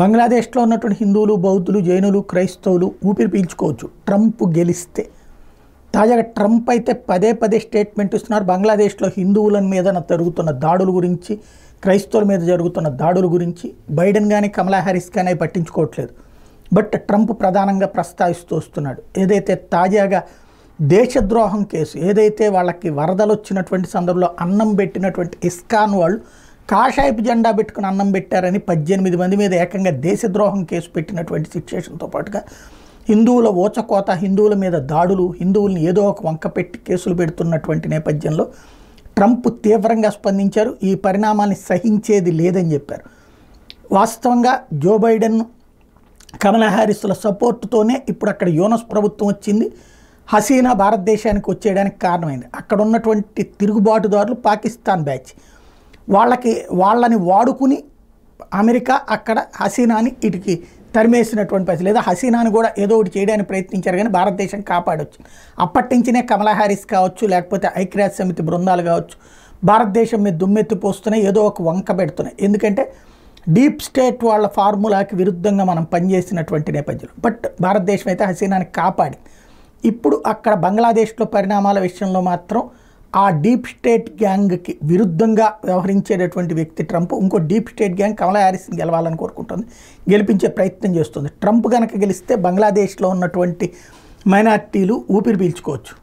బంగ్లాదేశ్లో ఉన్నటువంటి హిందువులు బౌద్ధులు జైనులు క్రైస్తవులు ఊపిరి పీల్చుకోవచ్చు ట్రంప్ గెలిస్తే తాజాగా ట్రంప్ అయితే పదే పదే స్టేట్మెంట్ ఇస్తున్నారు బంగ్లాదేశ్లో హిందువుల మీద జరుగుతున్న దాడుల గురించి క్రైస్తవుల మీద జరుగుతున్న దాడుల గురించి బైడెన్ కానీ కమలా హ్యారిస్ కానీ పట్టించుకోవట్లేదు బట్ ట్రంప్ ప్రధానంగా ప్రస్తావిస్తూ వస్తున్నాడు ఏదైతే తాజాగా దేశద్రోహం కేసు ఏదైతే వాళ్ళకి వరదలు వచ్చినటువంటి సందర్భంలో అన్నం పెట్టినటువంటి ఇస్కాన్ వాళ్ళు కాషాయపు జెండా పెట్టుకుని అన్నం పెట్టారని పద్దెనిమిది మంది మీద ఏకంగా దేశద్రోహం కేసు పెట్టినటువంటి సిచ్యుయేషన్తో పాటుగా హిందువుల ఓచకోత హిందువుల మీద దాడులు హిందువుల్ని ఏదో ఒక వంక పెట్టి కేసులు పెడుతున్నటువంటి నేపథ్యంలో ట్రంప్ తీవ్రంగా స్పందించారు ఈ పరిణామాన్ని సహించేది లేదని చెప్పారు వాస్తవంగా జో బైడెన్ కమలా హారిస్ల సపోర్టుతోనే ఇప్పుడు అక్కడ యోనస్ ప్రభుత్వం వచ్చింది హసీనా భారతదేశానికి వచ్చేయడానికి కారణమైంది అక్కడ ఉన్నటువంటి తిరుగుబాటుదారులు పాకిస్తాన్ బ్యాచ్ వాళ్ళకి వాళ్ళని వాడుకుని అమెరికా అక్కడ హసీనాని ఇటుకి తరిమేసినటువంటి పరిస్థితి లేదా హసీనాని కూడా ఏదో ఒకటి చేయడానికి ప్రయత్నించారు కానీ భారతదేశం కాపాడొచ్చు అప్పటి నుంచినే కమలా హ్యారిస్ కావచ్చు లేకపోతే ఐక్యరాజ్య సమితి బృందాలు కావచ్చు భారతదేశం మీద దుమ్మెత్తి పోస్తున్నాయి ఏదో ఒక వంక పెడుతున్నాయి ఎందుకంటే డీప్ స్టేట్ వాళ్ళ ఫార్ములాకి విరుద్ధంగా మనం పనిచేసినటువంటి నేపథ్యంలో బట్ భారతదేశం అయితే హసీనాని కాపాడి ఇప్పుడు అక్కడ బంగ్లాదేశ్లో పరిణామాల విషయంలో మాత్రం ఆ డీప్ స్టేట్ గ్యాంగ్కి విరుద్ధంగా వ్యవహరించేటటువంటి వ్యక్తి ట్రంప్ ఇంకో డీప్ స్టేట్ గ్యాంగ్ కమలా హ్యారిస్ని గెలవాలని కోరుకుంటుంది గెలిపించే ప్రయత్నం చేస్తుంది ట్రంప్ కనుక గెలిస్తే బంగ్లాదేశ్లో ఉన్నటువంటి మైనార్టీలు ఊపిరి పీల్చుకోవచ్చు